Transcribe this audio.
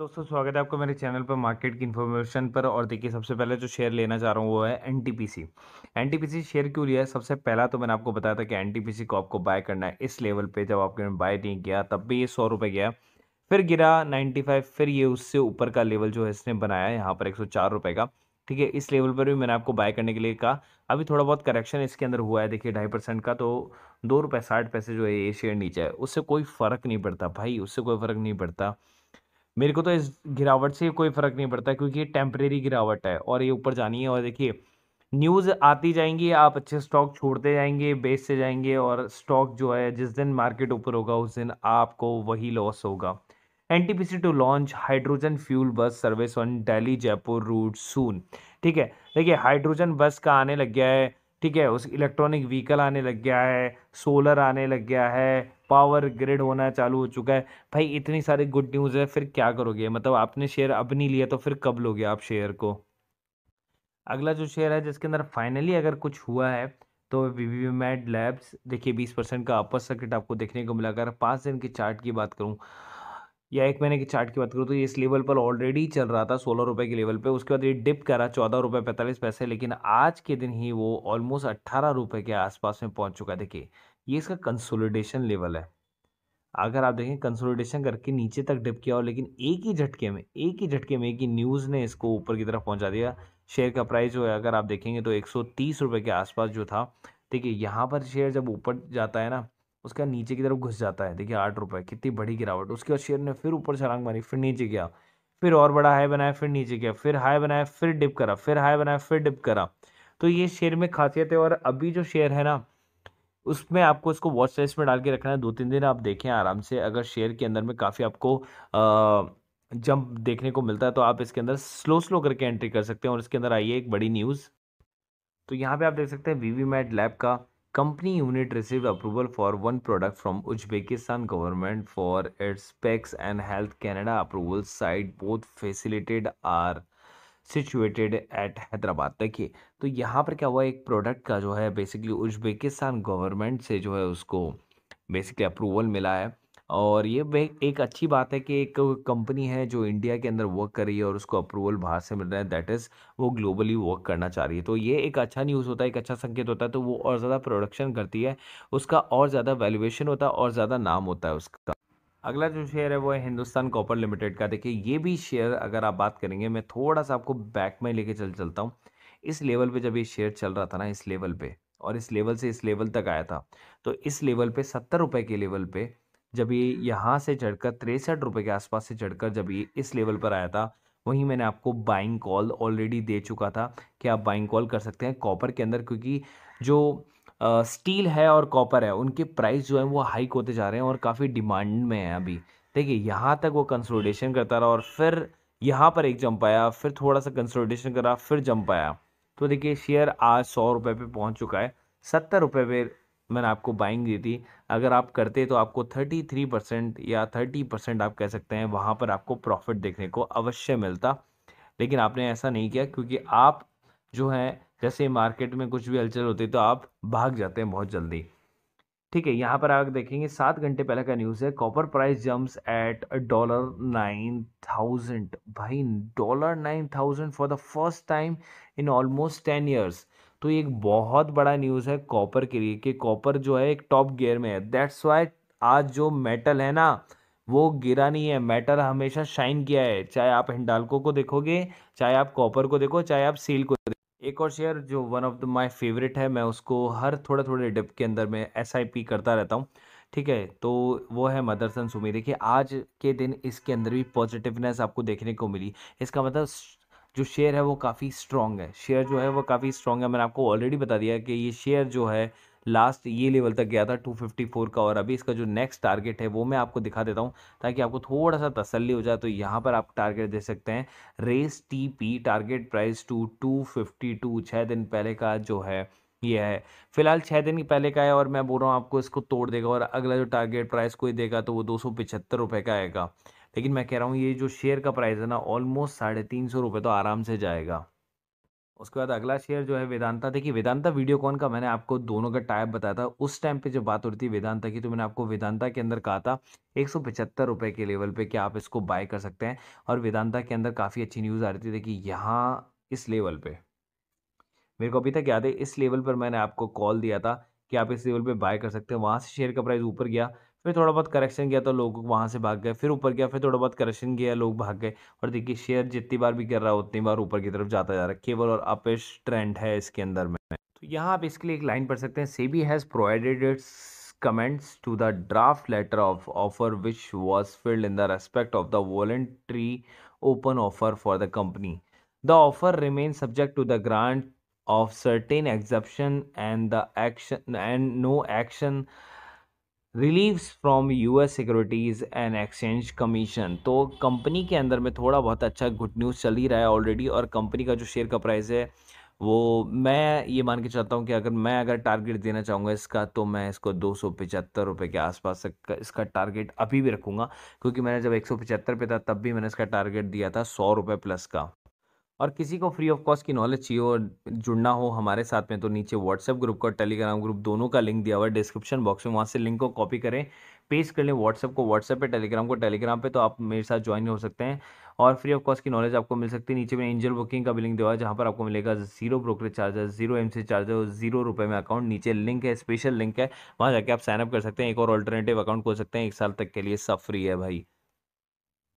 दोस्तों स्वागत है आपको मेरे चैनल पर मार्केट की इन्फॉर्मेशन पर और देखिए सबसे पहले जो शेयर लेना चाह रहा हूँ वो है एनटीपीसी एनटीपीसी शेयर क्यों लिया है सबसे पहला तो मैंने आपको बताया था कि एनटीपीसी को आपको बाय करना है इस लेवल पे जब आपने बाय नहीं किया तब भी ये सौ रुपये गया फिर गिरा नाइन्टी फाइव फिर ये उससे ऊपर का लेवल जो है इसने बनाया यहाँ पर एक सौ चार रुपये का ठीक है इस लेवल पर भी मैंने आपको बाय करने के लिए कहा अभी थोड़ा बहुत करेक्शन इसके अंदर हुआ है देखिए ढाई परसेंट का तो दो रुपये साठ पैसे जो है ये शेयर नीचे है उससे कोई फ़र्क नहीं पड़ता भाई उससे कोई फ़र्क नहीं पड़ता मेरे को तो इस गिरावट से कोई फ़र्क नहीं पड़ता क्योंकि ये टेम्परेरी गिरावट है और ये ऊपर जानी है और देखिए न्यूज़ आती जाएंगी आप अच्छे स्टॉक छोड़ते जाएंगे बेचते जाएंगे और स्टॉक जो है जिस दिन मार्केट ऊपर होगा उस दिन आपको वही लॉस होगा N T P C to launch hydrogen fuel bus service on Delhi Jaipur route soon ठीक है देखिए हाइड्रोजन बस का आने लग गया है ठीक है उस इलेक्ट्रॉनिक व्हीकल आने लग गया है सोलर आने लग गया है पावर ग्रिड होना चालू हो चुका है भाई इतनी सारी गुड न्यूज़ है फिर क्या करोगे मतलब आपने शेयर अब नहीं लिया तो फिर कब लोगे आप शेयर को अगला जो शेयर है जिसके अंदर फाइनली अगर कुछ हुआ है तो वी वी मैट लैब्स देखिए बीस परसेंट का अपर सर्किट आपको देखने को मिला अगर पाँच दिन के चार्ट की बात करूँ या एक महीने के चार्ट की बात करूँ तो ये इस लेवल पर ऑलरेडी चल रहा था सोलह रुपये के लेवल पे उसके बाद ये डिप करा चौदह रुपये पैंतालीस पैसे लेकिन आज के दिन ही वो ऑलमोस्ट अट्ठारह रुपये के आसपास में पहुंच चुका है देखिए ये इसका कंसोलिडेशन लेवल है अगर आप देखें कंसोलिडेशन करके नीचे तक डिप किया हो लेकिन एक ही झटके में एक ही झटके में एक ही न्यूज़ ने इसको ऊपर की तरफ पहुँचा दिया शेयर का प्राइस जो है अगर आप देखेंगे तो एक सौ के आसपास जो था देखिए यहाँ पर शेयर जब ऊपर जाता है ना उसका नीचे की तरफ घुस जाता है देखिए आठ रुपये कितनी बड़ी गिरावट उसके बाद शेयर ने फिर ऊपर छलांग मारी फिर नीचे गया फिर और बड़ा हाई बनाया फिर नीचे गया फिर हाई बनाया फिर डिप करा फिर हाई बनाया फिर डिप करा तो ये शेयर में खासियत है और अभी जो शेयर है ना उसमें आपको इसको वॉच लिस्ट में डाल के रखना है दो तीन दिन आप देखें आराम से अगर शेयर के अंदर में काफ़ी आपको जंप देखने को मिलता है तो आप इसके अंदर स्लो स्लो करके एंट्री कर सकते हैं और इसके अंदर आइए एक बड़ी न्यूज़ तो यहाँ पे आप देख सकते हैं वी वी मैट लैब का company unit receive approval for one product from Uzbekistan government for its packs and Health Canada approval site both facilitated are situated at Hyderabad देखिए तो यहाँ पर क्या हुआ एक प्रोडक्ट का जो है बेसिकली उज्बेकिस्तान गवर्नमेंट से जो है उसको बेसिकली अप्रूवल मिला है और ये एक अच्छी बात है कि एक कंपनी है जो इंडिया के अंदर वर्क कर रही है और उसको अप्रूवल बाहर से मिल रहा है दैट इज़ वो ग्लोबली वर्क करना चाह रही है तो ये एक अच्छा न्यूज़ होता है एक अच्छा संकेत होता है तो वो और ज़्यादा प्रोडक्शन करती है उसका और ज़्यादा वैल्यूएशन होता है और ज़्यादा नाम होता है उसका अगला जो शेयर है वो है हिंदुस्तान कॉपर लिमिटेड का देखिए ये भी शेयर अगर आप बात करेंगे मैं थोड़ा सा आपको बैक में लेके चल चलता हूँ इस लेवल पे जब ये शेयर चल रहा था ना इस लेवल पे और इस लेवल से इस लेवल तक आया था तो इस लेवल पे सत्तर रुपये के लेवल पे जब ये यहाँ से चढ़कर तिरसठ रुपये के आसपास से चढ़कर जब ये इस लेवल पर आया था वहीं मैंने आपको बाइंग कॉल ऑलरेडी दे चुका था कि आप बाइंग कॉल कर सकते हैं कॉपर के अंदर क्योंकि जो आ, स्टील है और कॉपर है उनके प्राइस जो है वो हाइक होते जा रहे हैं और काफ़ी डिमांड में है अभी देखिए यहाँ तक वो कंसोलिडेशन करता रहा और फिर यहाँ पर एक जंप आया फिर थोड़ा सा कंसोलिडेशन करा फिर जंप आया तो देखिए शेयर आज सौ रुपये पर पहुँच चुका है सत्तर रुपये पे मैंने आपको बाइंग दी थी अगर आप करते तो आपको 33 परसेंट या 30 परसेंट आप कह सकते हैं वहाँ पर आपको प्रॉफिट देखने को अवश्य मिलता लेकिन आपने ऐसा नहीं किया क्योंकि आप जो है जैसे मार्केट में कुछ भी हलचल होती है तो आप भाग जाते हैं बहुत जल्दी ठीक है यहाँ पर आप देखेंगे सात घंटे पहले का न्यूज़ है copper price jumps at dollar nine thousand भाई dollar nine thousand for the first time in almost ten years तो एक बहुत बड़ा न्यूज़ है कॉपर के लिए कि कॉपर जो है एक टॉप गियर में है दैट्स वाई आज जो मेटल है ना वो गिरा नहीं है मेटल हमेशा शाइन किया है चाहे आप हिंडालको को देखोगे चाहे आप कॉपर को देखो चाहे आप सील को देखो एक और शेयर जो one of the my favourite है मैं उसको हर थोड़े थोड़े डिप के अंदर में एस करता रहता हूँ ठीक है तो वो है मदरसन सुमी देखिए आज के दिन इसके अंदर भी पॉजिटिवनेस आपको देखने को मिली इसका मतलब जो शेयर है वो काफ़ी स्ट्रॉन्ग है शेयर जो है वो काफ़ी स्ट्रॉन्ग है मैंने आपको ऑलरेडी बता दिया कि ये शेयर जो है लास्ट ये लेवल तक गया था 254 का और अभी इसका जो नेक्स्ट टारगेट है वो मैं आपको दिखा देता हूँ ताकि आपको थोड़ा सा तसल्ली हो जाए तो यहाँ पर आप टारगेट दे सकते हैं raise T P target price to 252 छः दिन पहले का जो है ये है फिलहाल छः दिन पहले का है और मैं बोल रहा हूँ आपको इसको तोड़ देगा और अगला जो टारगेट प्राइस कोई देगा तो वो दो सौ का आएगा लेकिन मैं कह रहा हूँ ये जो शेयर का प्राइस है ना ऑलमोस्ट साढ़े तीन सौ रुपये तो आराम से जाएगा उसके बाद अगला शेयर जो है वेदांता देखिए वेदांता वीडियोकॉन का मैंने आपको दोनों का टाइप बताया था उस टाइम पे जब बात हो रही थी वेदांता की तो मैंने आपको वेदांता के अंदर कहा था एक सौ पचहत्तर रुपये के लेवल पर कि आप इसको बाय कर सकते हैं और वेदांता के अंदर काफ़ी अच्छी न्यूज़ आ रही थी देखिए यहाँ इस लेवल पर मेरे को अभी तक याद है इस लेवल पर मैंने आपको कॉल दिया था कि आप इस लेवल पर बाय कर सकते हैं वहाँ से शेयर का प्राइस ऊपर गया फिर थोड़ा बहुत करेक्शन गया तो लोग वहाँ से भाग गए फिर ऊपर गया फिर थोड़ा बहुत करेक्शन गया लोग भाग गए और देखिए शेयर जितनी बार भी गिर रहा है उतनी बार ऊपर की तरफ जाता जा रहा है केवल और अपेश ट्रेंड है इसके अंदर में तो यहाँ आप इसके लिए एक लाइन पढ़ सकते हैं SEBI has provided its comments to the draft letter of offer which was filed in the respect of the voluntary open offer for the company the offer remain subject to the grant of certain exemption and the action and no action reliefs from US Securities and Exchange Commission तो company के अंदर में थोड़ा बहुत अच्छा good news चल ही रहा है ऑलरेडी और कंपनी का जो शेयर का प्राइस है वो मैं ये मान के चलता हूँ कि अगर मैं अगर टारगेट देना चाहूँगा इसका तो मैं इसको दो सौ पचहत्तर रुपये के आसपास इसका टारगेट अभी भी रखूँगा क्योंकि मैंने जब एक सौ पचहत्तर पे था तब भी मैंने इसका टारगेट दिया था सौ रुपये प्लस का और किसी को फ्री ऑफ कॉस्ट की नॉलेज चाहिए और जुड़ना हो हमारे साथ में तो नीचे व्हाट्सएप ग्रुप और टेलीग्राम ग्रुप दोनों का लिंक दिया हुआ है डिस्क्रिप्शन बॉक्स में वहाँ से लिंक को कॉपी करें पेस्ट कर लें व्हाट्सएप को व्हाट्सएप पे टेलीग्राम को टेलीग्राम पे तो आप मेरे साथ ज्वाइन हो सकते हैं और फ्री ऑफ कॉस्ट की नॉलेज आपको मिल सकती है नीचे में एंजल बुकिंग का भी लिंक दिया हुआ है जहाँ पर आपको मिलेगा zero brokerage charges zero M C charges zero रुपये में अकाउंट नीचे लिंक है स्पेशल लिंक है वहाँ जाके आप साइनअप कर सकते हैं एक और अल्टरनेटिव अकाउंट खोल सकते हैं एक साल तक के लिए सब फ्री है भाई